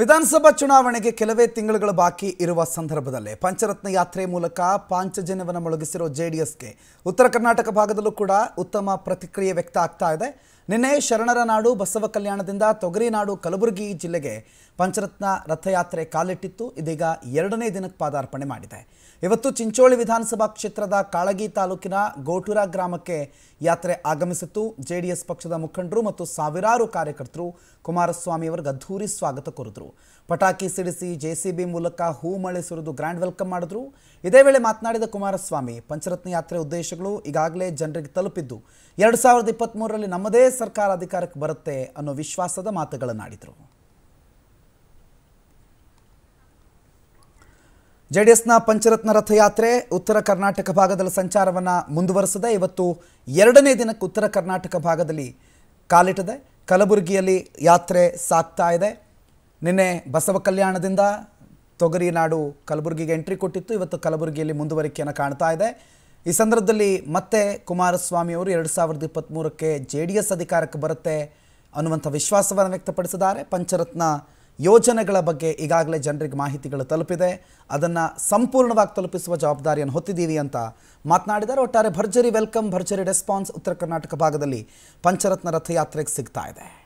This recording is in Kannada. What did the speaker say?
ವಿಧಾನಸಭಾ ಚುನಾವಣೆಗೆ ಕೆಲವೇ ತಿಂಗಳುಗಳ ಬಾಕಿ ಇರುವ ಸಂದರ್ಭದಲ್ಲೇ ಪಂಚರತ್ನ ಯಾತ್ರೆ ಮೂಲಕ ಪಾಂಚಜನ್ಯವನ್ನು ಮೊಳಗಿಸಿರುವ ಜೆ ಉತ್ತರ ಕರ್ನಾಟಕ ಭಾಗದಲ್ಲೂ ಕೂಡ ಉತ್ತಮ ಪ್ರತಿಕ್ರಿಯೆ ವ್ಯಕ್ತ ಆಗ್ತಾ ಇದೆ ನಿನ್ನೆ ಶರಣರ ನಾಡು ಬಸವ ಕಲ್ಯಾಣದಿಂದ ತೊಗರಿ ನಾಡು ಕಲಬುರಗಿ ಜಿಲ್ಲೆಗೆ ಪಂಚರತ್ನ ರಥಯಾತ್ರೆ ಕಾಲಿಟ್ಟಿತ್ತು ಇದೀಗ ಎರಡನೇ ದಿನಕ್ಕೆ ಪಾದಾರ್ಪಣೆ ಮಾಡಿದೆ ಇವತ್ತು ಚಿಂಚೋಳಿ ವಿಧಾನಸಭಾ ಕ್ಷೇತ್ರದ ಕಾಳಗಿ ತಾಲೂಕಿನ ಗೋಟುರ ಗ್ರಾಮಕ್ಕೆ ಯಾತ್ರೆ ಆಗಮಿಸಿತ್ತು ಜೆಡಿಎಸ್ ಪಕ್ಷದ ಮುಖಂಡರು ಮತ್ತು ಸಾವಿರಾರು ಕಾರ್ಯಕರ್ತರು ಕುಮಾರಸ್ವಾಮಿ ಅವರಿಗೆ ಅದ್ಧೂರಿ ಸ್ವಾಗತ ಕೋರಿದ್ರು ಪಟಾಕಿ ಸಿಡಿಸಿ ಜೆಸಿಬಿ ಮೂಲಕ ಹೂ ಮಳೆ ಸುರಿದು ಗ್ರ್ಯಾಂಡ್ ವೆಲ್ಕಮ್ ಮಾಡಿದ್ರು ಇದೇ ವೇಳೆ ಮಾತನಾಡಿದ ಕುಮಾರಸ್ವಾಮಿ ಪಂಚರತ್ನ ಯಾತ್ರೆ ಉದ್ದೇಶಗಳು ಈಗಾಗಲೇ ಜನರಿಗೆ ತಲುಪಿದ್ದು ಎರಡು ಸಾವಿರದ ಇಪ್ಪತ್ತ್ ನಮ್ಮದೇ ಸರ್ಕಾರ ಅಧಿಕಾರಕ್ಕೆ ಬರುತ್ತೆ ಅನ್ನೋ ವಿಶ್ವಾಸದ ಮಾತುಗಳನ್ನಾಡಿದರು ಎಸ್ನ ಪಂಚರತ್ನ ರಥಯಾತ್ರೆ ಉತ್ತರ ಕರ್ನಾಟಕ ಭಾಗದಲ್ಲಿ ಸಂಚಾರವನ್ನು ಮುಂದುವರೆಸಿದೆ ಇವತ್ತು ಎರಡನೇ ದಿನಕ್ಕೆ ಉತ್ತರ ಕರ್ನಾಟಕ ಭಾಗದಲ್ಲಿ ಕಾಲಿಟ್ಟದೆ ಕಲಬುರಗಿಯಲ್ಲಿ ಯಾತ್ರೆ ಸಾಗ್ತಾ ಇದೆ ನಿನ್ನೆ ಬಸವ ಕಲ್ಯಾಣದಿಂದ ತೊಗರಿ ನಾಡು ಕಲಬುರಗಿಗೆ ಎಂಟ್ರಿ ಕೊಟ್ಟಿತ್ತು ಇವತ್ತು ಕಲಬುರಗಿಯಲ್ಲಿ ಮುಂದುವರಿಕೆಯನ್ನು ಕಾಣ್ತಾ ಇದೆ ಈ ಸಂದರ್ಭದಲ್ಲಿ ಮತ್ತೆ ಕುಮಾರಸ್ವಾಮಿ ಅವರು ಎರಡು ಸಾವಿರದ ಇಪ್ಪತ್ತ್ಮೂರಕ್ಕೆ ಜೆ ಡಿ ಎಸ್ ಅಧಿಕಾರಕ್ಕೆ ಬರುತ್ತೆ ಅನ್ನುವಂಥ ವಿಶ್ವಾಸವನ್ನು ವ್ಯಕ್ತಪಡಿಸಿದ್ದಾರೆ ಪಂಚರತ್ನ ಯೋಜನೆಗಳ ಬಗ್ಗೆ ಈಗಾಗಲೇ ಜನರಿಗೆ ಮಾಹಿತಿಗಳು ತಲುಪಿದೆ ಅದನ್ನು ಸಂಪೂರ್ಣವಾಗಿ ತಲುಪಿಸುವ ಜವಾಬ್ದಾರಿಯನ್ನು ಹೊತ್ತಿದ್ದೀವಿ ಅಂತ ಮಾತನಾಡಿದ್ದಾರೆ ಒಟ್ಟಾರೆ ಭರ್ಜರಿ ವೆಲ್ಕಮ್ ಭರ್ಜರಿ ರೆಸ್ಪಾನ್ಸ್ ಉತ್ತರ ಕರ್ನಾಟಕ ಭಾಗದಲ್ಲಿ ಪಂಚರತ್ನ ರಥಯಾತ್ರೆಗೆ ಸಿಗ್ತಾ ಇದೆ